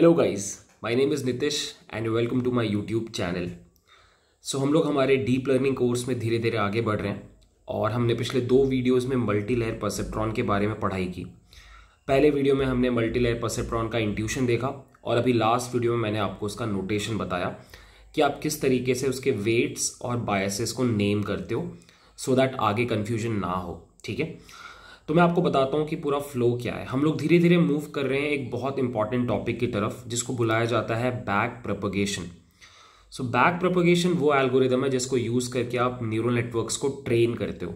hello guys my name is Nitish and welcome to my YouTube channel so हम लोग हमारे deep learning course में धीरे धीरे आगे बढ़ रहे हैं और हमने पिछले दो वीडियोस में मल्टी लेयर परसेप्ट्रॉन के बारे में पढ़ाई की पहले वीडियो में हमने मल्टी लेयर परसेप्ट्रॉन का इंट्यूशन देखा और अभी लास्ट वीडियो में मैंने आपको उसका नोटेशन बताया कि आप किस तरीके से उसके वेट्स और बायसेस को नेम करते हो सो so दैट आगे कन्फ्यूजन ना हो ठीक है तो मैं आपको बताता हूँ कि पूरा फ्लो क्या है हम लोग धीरे धीरे मूव कर रहे हैं एक बहुत इंपॉर्टेंट टॉपिक की तरफ जिसको बुलाया जाता है back propagation so back propagation वो एल्गोरिदम है जिसको यूज़ करके आप न्यूरल नेटवर्क्स को ट्रेन करते हो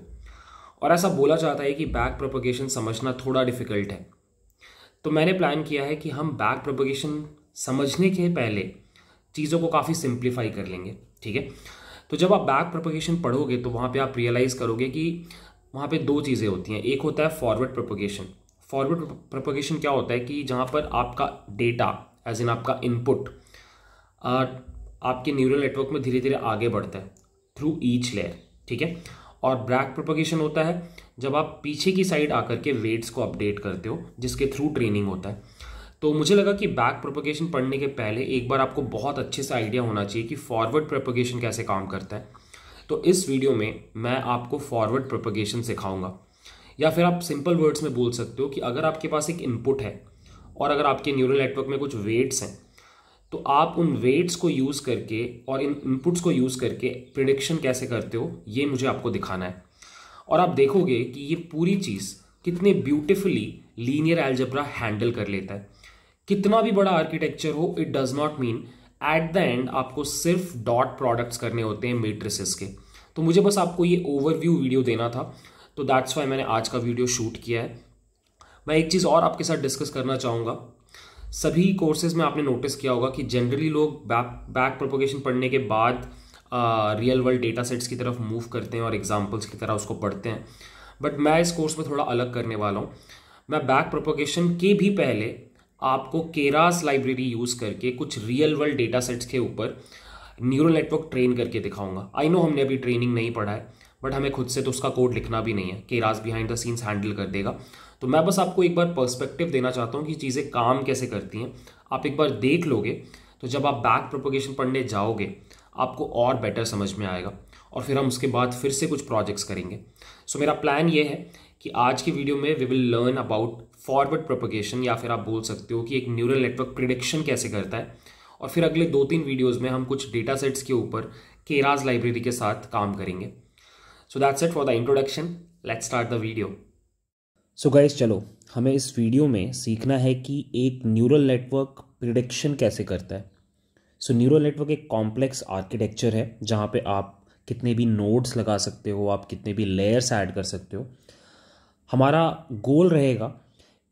और ऐसा बोला जाता है कि बैक प्रोपोगेशन समझना थोड़ा डिफिकल्ट है तो मैंने प्लान किया है कि हम बैक प्रोपोगेशन समझने के पहले चीज़ों को काफ़ी सिंप्लीफाई कर लेंगे ठीक है तो जब आप बैक प्रोपोगेशन पढ़ोगे तो वहाँ पे आप रियलाइज़ करोगे कि वहाँ पे दो चीज़ें होती हैं एक होता है फॉरवर्ड प्रोपोगेशन फॉरवर्ड प्रोपोगेशन क्या होता है कि जहाँ पर आपका डेटा एज इन आपका इनपुट आपके न्यूरल नेटवर्क में धीरे धीरे आगे बढ़ता है थ्रू ईच लेयर ठीक है और ब्रैक प्रोपोगेशन होता है जब आप पीछे की साइड आकर के वेट्स को अपडेट करते हो जिसके थ्रू ट्रेनिंग होता है तो मुझे लगा कि बैक प्रोपोगेशन पढ़ने के पहले एक बार आपको बहुत अच्छे से आइडिया होना चाहिए कि फॉरवर्ड प्रोपोगेशन कैसे काम करता है तो इस वीडियो में मैं आपको फॉरवर्ड प्रोपोगेशन सिखाऊंगा या फिर आप सिंपल वर्ड्स में बोल सकते हो कि अगर आपके पास एक इनपुट है और अगर आपके न्यूरल नेटवर्क में कुछ वेट्स हैं तो आप उन वेट्स को यूज़ करके और इन इनपुट्स को यूज़ करके प्रिडिक्शन कैसे करते हो ये मुझे आपको दिखाना है और आप देखोगे कि ये पूरी चीज़ कितने ब्यूटिफुली लीनियर एल्जब्रा हैंडल कर लेता है कितना भी बड़ा आर्किटेक्चर हो it does not mean at the end आपको सिर्फ डॉट प्रोडक्ट्स करने होते हैं मेट्रिसेस के तो मुझे बस आपको ये ओवरव्यू वीडियो देना था तो दैट्स वाई मैंने आज का वीडियो शूट किया है मैं एक चीज़ और आपके साथ डिस्कस करना चाहूँगा सभी कोर्सेज में आपने नोटिस किया होगा कि जनरली लोग बैक बैक प्रोपोगेशन पढ़ने के बाद रियल वर्ल्ड डेटा सेट्स की तरफ मूव करते हैं और एग्जाम्पल्स की तरह उसको पढ़ते हैं बट मैं इस कोर्स में थोड़ा अलग करने वाला हूँ मैं बैक प्रोपोगेशन के भी पहले आपको केरास लाइब्रेरी यूज़ करके कुछ रियल वर्ल्ड डेटा सेट्स के ऊपर न्यूरल नेटवर्क ट्रेन करके दिखाऊंगा आई नो हमने अभी ट्रेनिंग नहीं पढ़ा है बट हमें खुद से तो उसका कोड लिखना भी नहीं है Keras behind the scenes handle कर देगा तो मैं बस आपको एक बार पर्सपेक्टिव देना चाहता हूँ कि चीज़ें काम कैसे करती हैं आप एक बार देख लोगे तो जब आप बैक प्रोपोगेशन पढ़ने जाओगे आपको और बेटर समझ में आएगा और फिर हम उसके बाद फिर से कुछ प्रोजेक्ट्स करेंगे सो so, मेरा प्लान ये है कि आज के वीडियो में we will learn about forward propagation या फिर आप बोल सकते हो कि एक न्यूरल नेटवर्क प्रिडिक्शन कैसे करता है और फिर अगले दो तीन वीडियोज में हम कुछ डेटा सेट्स के ऊपर केराज लाइब्रेरी के साथ काम करेंगे so that's it for the introduction let's start the video so guys चलो हमें इस वीडियो में सीखना है कि एक न्यूरल नेटवर्क प्रिडिक्शन कैसे करता है सो न्यूरल नेटवर्क एक कॉम्प्लेक्स आर्किटेक्चर है जहाँ पे आप कितने भी नोड्स लगा सकते हो आप कितने भी लेयर्स ऐड कर सकते हो हमारा गोल रहेगा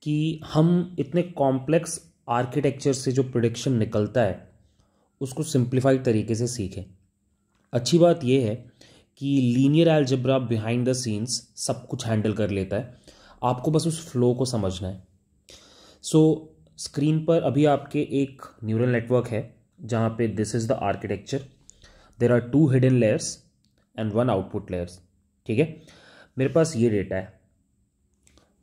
कि हम इतने कॉम्प्लेक्स आर्किटेक्चर से जो प्रोडिक्शन निकलता है उसको सिंप्लीफाइड तरीके से सीखें अच्छी बात यह है कि linear algebra behind the scenes सब कुछ हैंडल कर लेता है आपको बस उस फ्लो को समझना है सो so, स्क्रीन पर अभी आपके एक न्यूरल नेटवर्क है जहाँ पे this is the architecture there are two hidden layers and one output layers ठीक है मेरे पास ये डेटा है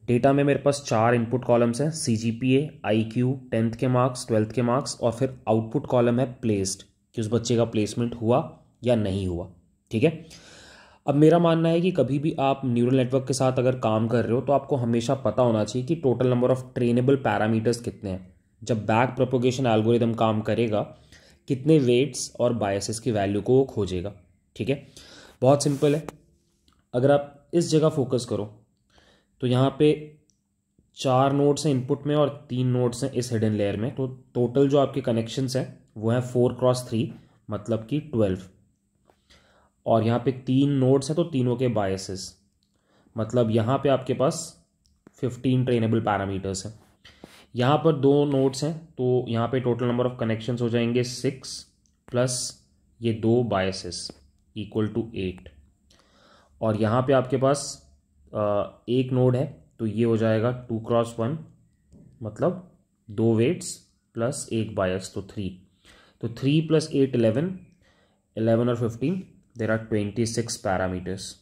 डेटा में मेरे पास चार इनपुट कॉलम्स हैं C G P A I Q tenth के मार्क्स ट्वेल्थ के मार्क्स और फिर आउटपुट कॉलम है प्लेस्ड कि उस बच्चे का प्लेसमेंट हुआ या नहीं हुआ ठीक है अब मेरा मानना है कि कभी भी आप न्यूरल नेटवर्क के साथ अगर काम कर रहे हो तो आपको हमेशा पता होना चाहिए कि total number of trainable parameters कितने हैं जब बैक प्रोपोगेशन एल्गोरिदम काम करेगा कितने वेट्स और बायसेस की वैल्यू को वो खोजेगा ठीक है बहुत सिंपल है अगर आप इस जगह फोकस करो तो यहाँ पे चार नोड्स हैं इनपुट में और तीन नोड्स हैं इस हिडन लेयर में तो टोटल जो आपके कनेक्शंस हैं वो हैं फोर क्रॉस थ्री मतलब कि ट्वेल्व और यहाँ पे तीन नोड्स हैं तो तीनों के बायसेस मतलब यहाँ पे आपके पास फिफ्टीन ट्रेनेबल पैरामीटर्स हैं यहाँ पर दो नोड्स हैं तो यहाँ पे टोटल नंबर ऑफ कनेक्शन हो जाएंगे सिक्स प्लस ये दो बायसेस इक्वल टू एट और यहाँ पे आपके पास एक नोड है तो ये हो जाएगा टू क्रॉस वन मतलब दो वेट्स प्लस एक बायस तो थ्री तो three plus eight eleven eleven और fifteen there are twenty six parameters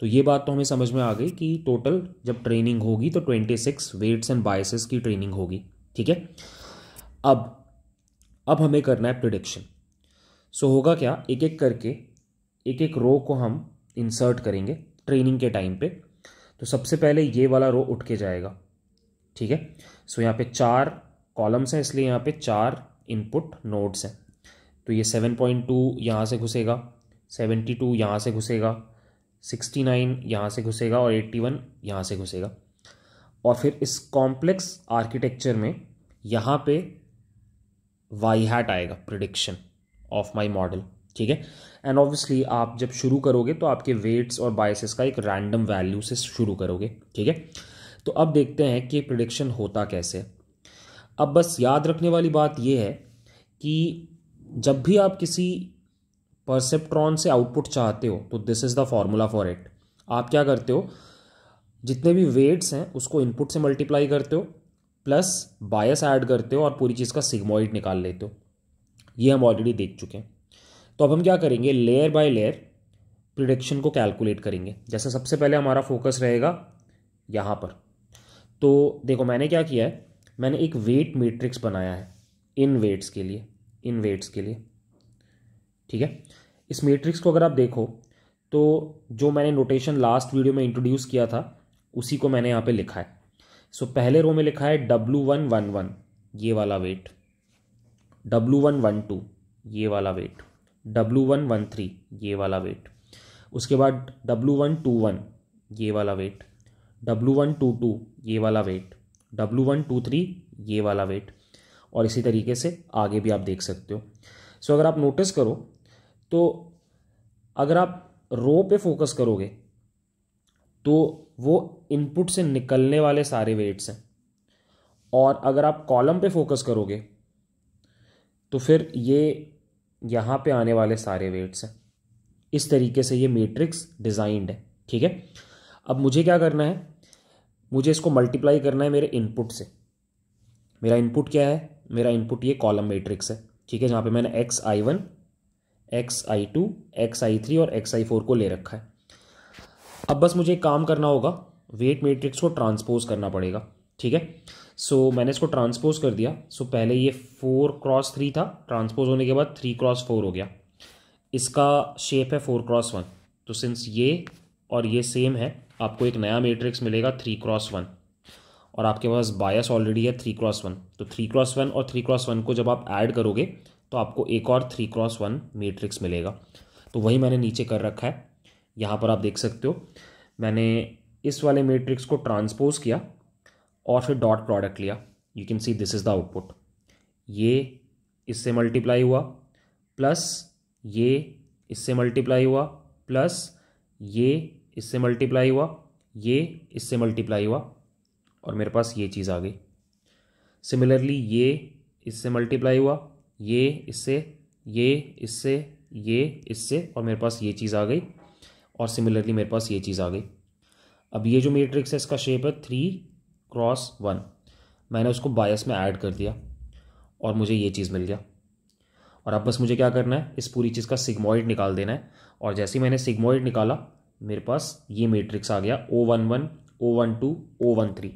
तो ये बात तो हमें समझ में आ गई कि टोटल जब ट्रेनिंग होगी तो twenty six weights and biases की ट्रेनिंग होगी ठीक है अब अब हमें करना है प्रिडिक्शन सो होगा क्या एक एक करके एक एक रो को हम इंसर्ट करेंगे ट्रेनिंग के टाइम पे तो सबसे पहले ये वाला रो उठ के जाएगा ठीक है सो यहाँ पे चार कॉलम्स हैं इसलिए यहाँ पे चार इनपुट नोड्स हैं तो ये सेवन पॉइंट टू यहाँ से घुसेगा सेवेंटी टू यहाँ से घुसेगा सिक्सटी नाइन यहाँ से घुसेगा और एट्टी वन यहाँ से घुसेगा और फिर इस कॉम्प्लेक्स आर्किटेक्चर में यहाँ पे वाई हैट आएगा प्रिडिक्शन ऑफ माई मॉडल ठीक है एंड ऑब्वियसली आप जब शुरू करोगे तो आपके वेट्स और बायसेस का एक रैंडम वैल्यू से शुरू करोगे ठीक है तो अब देखते हैं कि प्रडिक्शन होता कैसे अब बस याद रखने वाली बात यह है कि जब भी आप किसी परसेप्ट्रॉन से आउटपुट चाहते हो तो this is the formula for it आप क्या करते हो जितने भी वेट्स हैं उसको इनपुट से मल्टीप्लाई करते हो प्लस बायस ऐड करते हो और पूरी चीज़ का सिग्मोइड निकाल लेते हो ये हम ऑलरेडी देख चुके हैं तो अब हम क्या करेंगे लेयर बाय लेयर प्रिडिक्शन को कैलकुलेट करेंगे जैसे सबसे पहले हमारा फोकस रहेगा यहाँ पर तो देखो मैंने क्या किया है मैंने एक वेट मैट्रिक्स बनाया है इन वेट्स के लिए इन वेट्स के लिए ठीक है इस मैट्रिक्स को अगर आप देखो तो जो मैंने नोटेशन लास्ट वीडियो में इंट्रोड्यूस किया था उसी को मैंने यहाँ पे लिखा है सो so, पहले रो में लिखा है डब्लू वन वन वन ये वाला weight W one one two ये वाला weight W one one three ये वाला वेट उसके बाद डब्लू वन टू वन ये वाला weight W one two two ये वाला weight W one two three ये वाला वेट और इसी तरीके से आगे भी आप देख सकते हो सो so, अगर आप नोटिस करो तो अगर आप रो पे फोकस करोगे तो वो इनपुट से निकलने वाले सारे वेट्स हैं और अगर आप कॉलम पे फोकस करोगे तो फिर ये यहाँ पे आने वाले सारे वेट्स हैं इस तरीके से ये मैट्रिक्स डिज़ाइंड है ठीक है अब मुझे क्या करना है मुझे इसको मल्टीप्लाई करना है मेरे इनपुट से मेरा इनपुट क्या है मेरा इनपुट ये कॉलम मैट्रिक्स है ठीक है जहाँ पे मैंने X I one X I two X I three और एक्स आई फोर को ले रखा है अब बस मुझे एक काम करना होगा वेट मैट्रिक्स को ट्रांसपोज करना पड़ेगा ठीक है सो so, मैंने इसको ट्रांसपोज कर दिया सो so, पहले ये फोर क्रॉस थ्री था ट्रांसपोज होने के बाद थ्री क्रॉस फोर हो गया इसका शेप है फोर क्रॉस वन तो सिंस ये और ये सेम है आपको एक नया मेट्रिक्स मिलेगा थ्री क्रॉस वन और आपके पास बायस ऑलरेडी है थ्री क्रॉस वन तो थ्री क्रॉस वन और थ्री क्रॉस वन को जब आप ऐड करोगे तो आपको एक और थ्री क्रॉस वन मेट्रिक्स मिलेगा तो वही मैंने नीचे कर रखा है यहाँ पर आप देख सकते हो मैंने इस वाले मेट्रिक्स को ट्रांसपोज किया और फिर डॉट प्रोडक्ट लिया you can see this is the output ये इससे मल्टीप्लाई हुआ प्लस ये इससे मल्टीप्लाई हुआ प्लस ये इससे मल्टीप्लाई हुआ ये इससे मल्टीप्लाई हुआ और मेरे पास ये चीज़ आ गई सिमिलरली ये इससे मल्टीप्लाई हुआ ये इससे ये इससे ये इससे और मेरे पास ये चीज़ आ गई और सिमिलरली मेरे पास ये चीज़ आ गई अब ये जो मेट्रिक्स है इसका शेप है थ्री क्रॉस वन मैंने उसको बायस में ऐड कर दिया और मुझे ये चीज़ मिल गया और अब बस मुझे क्या करना है इस पूरी चीज़ का सिग्मोइड निकाल देना है और जैसे ही मैंने सिग्मोइड निकाला मेरे पास ये मैट्रिक्स आ गया O one one O one two O one three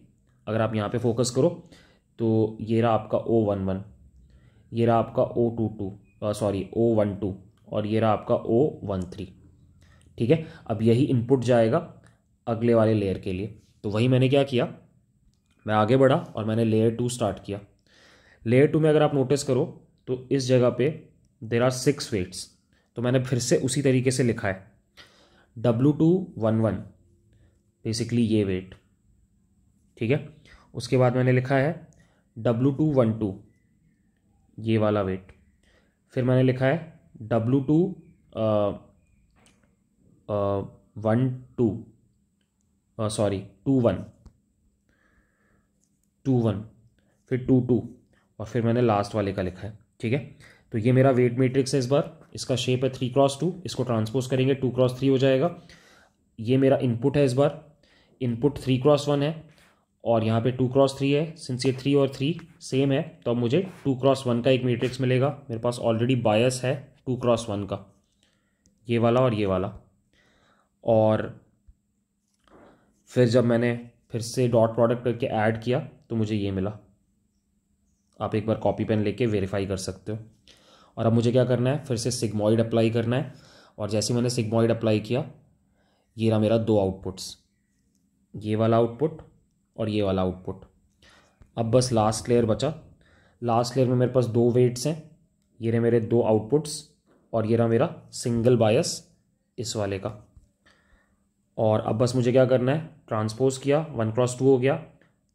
अगर आप यहाँ पे फोकस करो तो ये रहा आपका ओ वन वन ये रहा आपका O two two sorry O one two और ये रहा आपका ओ वन थ्री ठीक है अब यही इनपुट जाएगा अगले वाले लेयर के लिए तो वही मैंने क्या किया मैं आगे बढ़ा और मैंने लेयर टू स्टार्ट किया लेयर टू में अगर आप नोटिस करो तो इस जगह पे देर आर सिक्स वेट्स तो मैंने फिर से उसी तरीके से लिखा है W two one one basically ये वेट ठीक है उसके बाद मैंने लिखा है डब्लू टू वन टू ये वाला वेट फिर मैंने लिखा है W two one two sorry two one two one फिर टू टू और फिर मैंने लास्ट वाले का लिखा है ठीक है तो ये मेरा वेट मेट्रिक्स है इस बार इसका शेप है थ्री क्रॉस टू इसको ट्रांसपोज करेंगे टू क्रॉस थ्री हो जाएगा ये मेरा इनपुट है इस बार इनपुट थ्री क्रॉस वन है और यहाँ पे टू क्रॉस थ्री है सिंस ये थ्री और थ्री सेम है तो अब मुझे टू क्रॉस वन का एक मेट्रिक्स मिलेगा मेरे पास ऑलरेडी बायस है टू क्रॉस वन का ये वाला और ये वाला और फिर जब मैंने फिर से डॉट प्रोडक्ट करके ऐड किया तो मुझे ये मिला आप एक बार कॉपी पेन लेके वेरीफाई कर सकते हो और अब मुझे क्या करना है फिर से सिग्मॉइड अप्लाई करना है और जैसे मैंने सिग्मॉइड अप्लाई किया ये रहा मेरा दो आउटपुट्स ये वाला आउटपुट और ये वाला आउटपुट अब बस लास्ट लेयर बचा लास्ट लेयर में मेरे पास दो वेट्स हैं ये रहे मेरे दो आउटपुट्स और ये रहा मेरा सिंगल बायस इस वाले का और अब बस मुझे क्या करना है ट्रांसपोज किया वन क्रॉस टू हो गया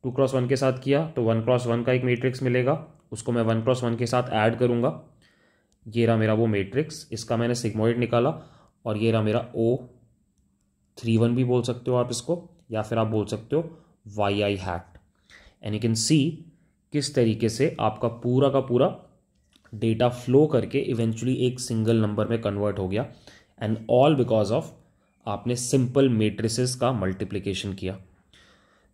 टू क्रॉस वन के साथ किया तो वन क्रॉस वन का एक मैट्रिक्स मिलेगा उसको मैं वन क्रॉस वन के साथ ऐड करूंगा ये रहा मेरा वो मैट्रिक्स इसका मैंने सिग्मोइड निकाला और ये रहा मेरा ओ थ्री वन भी बोल सकते हो आप इसको या फिर आप बोल सकते हो Y I hat and you can see किस तरीके से आपका पूरा का पूरा डेटा फ्लो करके इवेंचुअली एक सिंगल नंबर में कन्वर्ट हो गया एंड ऑल बिकॉज ऑफ आपने सिंपल मेट्रिसेस का मल्टीप्लिकेशन किया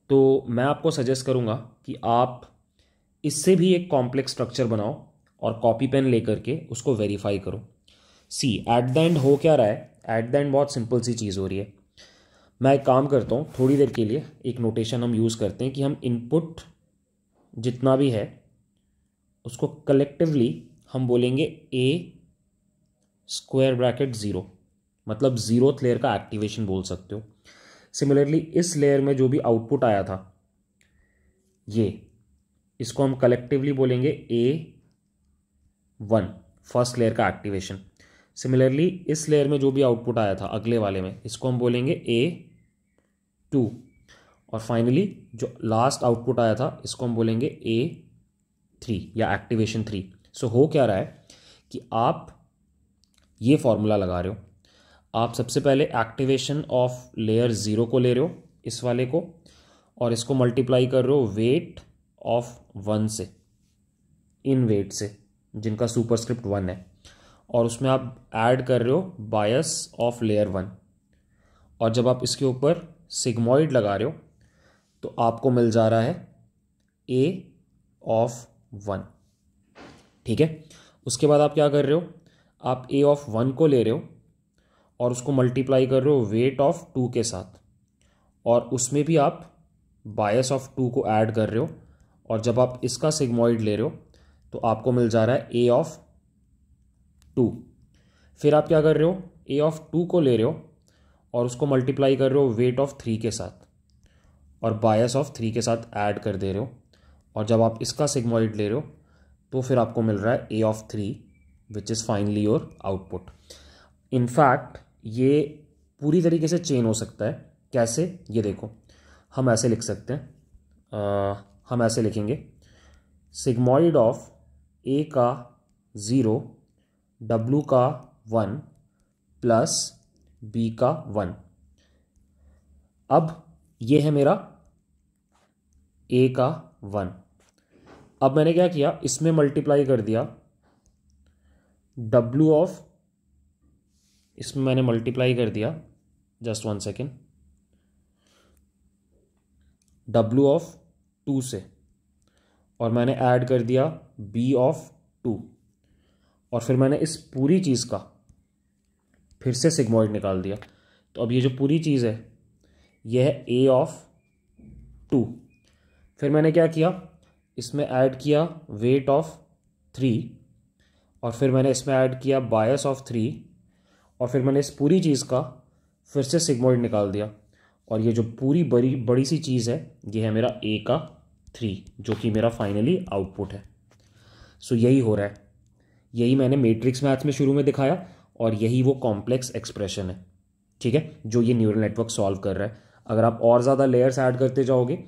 तो मैं आपको सजेस्ट करूँगा कि आप इससे भी एक कॉम्प्लेक्स स्ट्रक्चर बनाओ और कॉपी पेन लेकर के उसको वेरीफाई करो सी एट द एंड हो क्या रहा है एट द एंड बहुत सिंपल सी चीज़ हो रही है मैं एक काम करता हूँ थोड़ी देर के लिए एक नोटेशन हम यूज़ करते हैं कि हम इनपुट जितना भी है उसको कलेक्टिवली हम बोलेंगे ए स्क्वायर ब्रैकेट ज़ीरो मतलब ज़ीरो लेयर का एक्टिवेशन बोल सकते हो सिमिलरली इस लेयर में जो भी आउटपुट आया था ये इसको हम कलेक्टिवली बोलेंगे ए वन फर्स्ट लेयर का एक्टिवेशन सिमिलरली इस लेयर में जो भी आउटपुट आया था अगले वाले में इसको हम बोलेंगे ए टू और फाइनली जो लास्ट आउटपुट आया था इसको हम बोलेंगे ए थ्री या एक्टिवेशन थ्री सो हो क्या रहा है कि आप ये फॉर्मूला लगा रहे हो आप सबसे पहले एक्टिवेशन ऑफ लेयर ज़ीरो को ले रहे हो इस वाले को और इसको मल्टीप्लाई कर रहे हो वेट ऑफ वन से इन वेट से जिनका सुपरस्क्रिप्ट वन है और उसमें आप ऐड कर रहे हो बायस ऑफ लेयर वन और जब आप इसके ऊपर सिग्मोइड लगा रहे हो तो आपको मिल जा रहा है ए ऑफ वन ठीक है उसके बाद आप क्या कर रहे हो आप ए ऑफ वन को ले रहे हो और उसको मल्टीप्लाई कर रहे हो वेट ऑफ टू के साथ और उसमें भी आप बायस ऑफ टू को ऐड कर रहे हो और जब आप इसका सिग्मोइड ले रहे हो तो आपको मिल जा रहा है ए ऑफ टू फिर आप क्या कर रहे हो ए ऑफ टू को ले रहे हो और उसको मल्टीप्लाई कर रहे हो वेट ऑफ थ्री के साथ और बायस ऑफ थ्री के साथ ऐड कर दे रहे हो और जब आप इसका सिग्मोइड ले रहे हो तो फिर आपको मिल रहा है A of three which is finally your output in fact ये पूरी तरीके से चेन हो सकता है कैसे ये देखो हम ऐसे लिख सकते हैं आ, हम ऐसे लिखेंगे सिग्मॉइड ऑफ ए का ज़ीरो डब्लू का वन प्लस बी का वन अब ये है मेरा ए का वन अब मैंने क्या किया इसमें मल्टीप्लाई कर दिया डब्लू ऑफ इसमें मैंने मल्टीप्लाई कर दिया just one second W of two से और मैंने ऐड कर दिया बी ऑफ टू और फिर मैंने इस पूरी चीज़ का फिर से सिग्मोइड निकाल दिया तो अब ये जो पूरी चीज़ है यह है ए ऑफ टू फिर मैंने क्या किया इसमें ऐड किया वेट ऑफ थ्री और फिर मैंने इसमें ऐड किया बायस ऑफ थ्री और फिर मैंने इस पूरी चीज़ का फिर से सिग्मोइड निकाल दिया और ये जो पूरी बड़ी बड़ी सी चीज़ है ये है मेरा ए का थ्री जो कि मेरा फाइनली आउटपुट है सो यही हो रहा है यही मैंने मेट्रिक्स मैथ में शुरू में दिखाया और यही वो कॉम्प्लेक्स एक्सप्रेशन है ठीक है जो ये न्यूरल नेटवर्क सॉल्व कर रहा है अगर आप और ज़्यादा लेयर्स ऐड करते जाओगे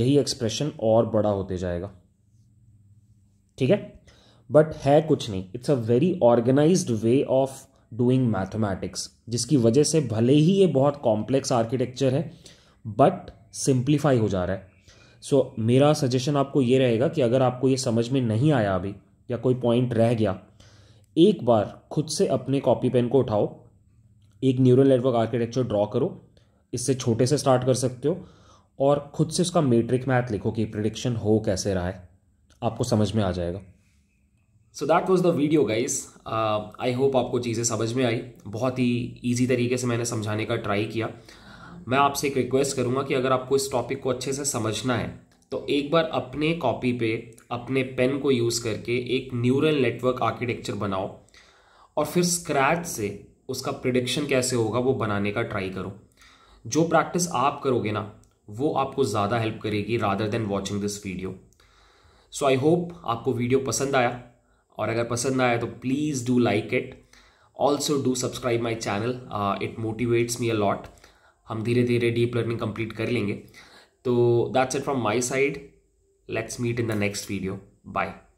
यही एक्सप्रेशन और बड़ा होते जाएगा ठीक है बट है कुछ नहीं it's a very organised way of doing mathematics जिसकी वजह से भले ही ये बहुत कॉम्प्लेक्स आर्किटेक्चर है बट सिंप्लीफाई हो जा रहा है सो so, मेरा सजेशन आपको ये रहेगा कि अगर आपको ये समझ में नहीं आया अभी या कोई पॉइंट रह गया एक बार खुद से अपने कॉपी पेन को उठाओ एक न्यूरल नेटवर्क आर्किटेक्चर ड्रॉ करो इससे छोटे से स्टार्ट कर सकते हो और खुद से उसका मेट्रिक मैथ लिखो कि प्रिडिक्शन हो कैसे रहा है आपको समझ में आ जाएगा so that was the video guys I hope आपको चीज़ें समझ में आई बहुत ही ईजी तरीके से मैंने समझाने का ट्राई किया मैं आपसे एक रिक्वेस्ट करूँगा कि अगर आपको इस टॉपिक को अच्छे से समझना है तो एक बार अपने कॉपी पे अपने पेन को यूज़ करके एक न्यूरल नेटवर्क आर्किटेक्चर बनाओ और फिर स्क्रैच से उसका प्रिडिक्शन कैसे होगा वो बनाने का ट्राई करो जो प्रैक्टिस आप करोगे ना वो आपको ज़्यादा हेल्प करेगी rather than watching this video so I hope आपको वीडियो पसंद आया और अगर पसंद आया तो please do like it also do subscribe my channel it motivates me a lot हम धीरे धीरे डीप लर्निंग कंप्लीट कर लेंगे तो that's it from my side let's meet in the next video bye